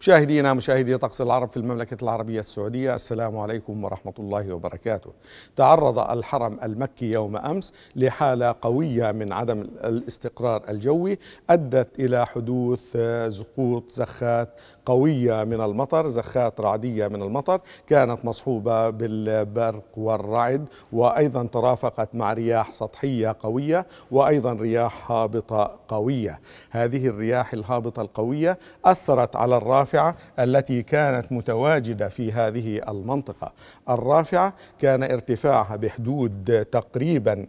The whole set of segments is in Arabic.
مشاهدينا مشاهدي طقس العرب في المملكة العربية السعودية السلام عليكم ورحمة الله وبركاته تعرض الحرم المكي يوم أمس لحالة قوية من عدم الاستقرار الجوي أدت إلى حدوث آه، سقوط زخات قوية من المطر زخات رعدية من المطر كانت مصحوبة بالبرق والرعد وأيضا ترافقت مع رياح سطحية قوية وأيضا رياح هابطة قوية هذه الرياح الهابطة القوية أثرت على الراس الرافعة التي كانت متواجدة في هذه المنطقة الرافعة كان ارتفاعها بحدود تقريبا 200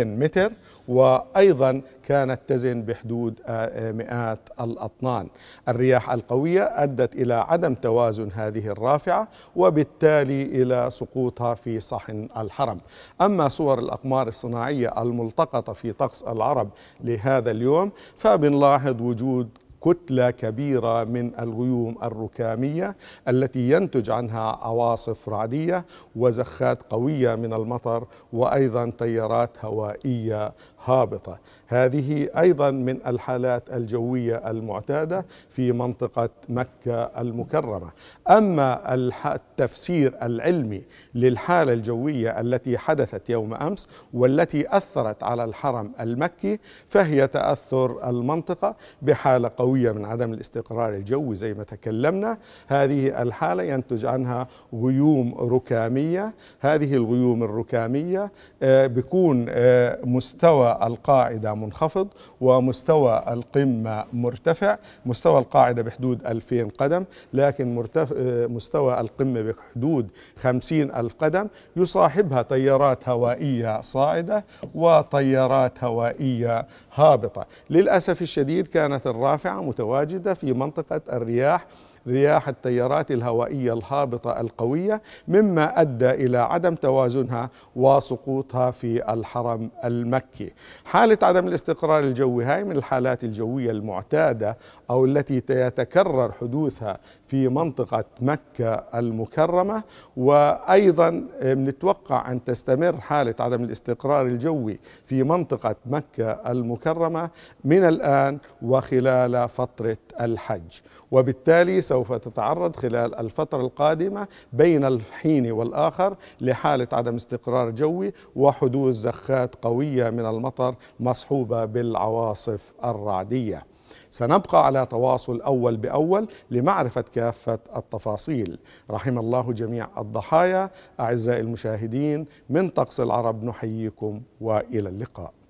آه، متر وأيضا كانت تزن بحدود آه، آه، مئات الأطنان الرياح القوية أدت إلى عدم توازن هذه الرافعة وبالتالي إلى سقوطها في صحن الحرم أما صور الأقمار الصناعية الملتقطة في طقس العرب لهذا اليوم فبنلاحظ وجود كتلة كبيرة من الغيوم الركامية التي ينتج عنها عواصف رعدية وزخات قوية من المطر وأيضا تيارات هوائية هابطة هذه أيضا من الحالات الجوية المعتادة في منطقة مكة المكرمة أما التفسير العلمي للحالة الجوية التي حدثت يوم أمس والتي أثرت على الحرم المكي فهي تأثر المنطقة بحالة قوية الجوية من عدم الاستقرار الجوي زي ما تكلمنا هذه الحالة ينتج عنها غيوم ركامية هذه الغيوم الركامية آه، بيكون آه، مستوى القاعدة منخفض ومستوى القمة مرتفع مستوى القاعدة بحدود 2000 قدم لكن مرتف... آه، مستوى القمة بحدود 50 ألف قدم يصاحبها تيارات هوائية صاعدة وطيارات هوائية هابطة للأسف الشديد كانت الرافعة متواجدة في منطقة الرياح رياح التيارات الهوائية الهابطة القوية مما أدى إلى عدم توازنها وسقوطها في الحرم المكي حالة عدم الاستقرار الجوي هاي من الحالات الجوية المعتادة أو التي يتكرر حدوثها في منطقة مكة المكرمة وأيضا آه، نتوقع أن تستمر حالة عدم الاستقرار الجوي في منطقة مكة المكرمة من الآن وخلال فترة الحج وبالتالي سوف تتعرض خلال الفترة القادمة بين الحين والآخر لحالة عدم استقرار جوي وحدوث زخات قوية من المطر مصحوبة بالعواصف الرعدية سنبقى على تواصل أول بأول لمعرفة كافة التفاصيل رحم الله جميع الضحايا أعزائي المشاهدين من طقس العرب نحييكم وإلى اللقاء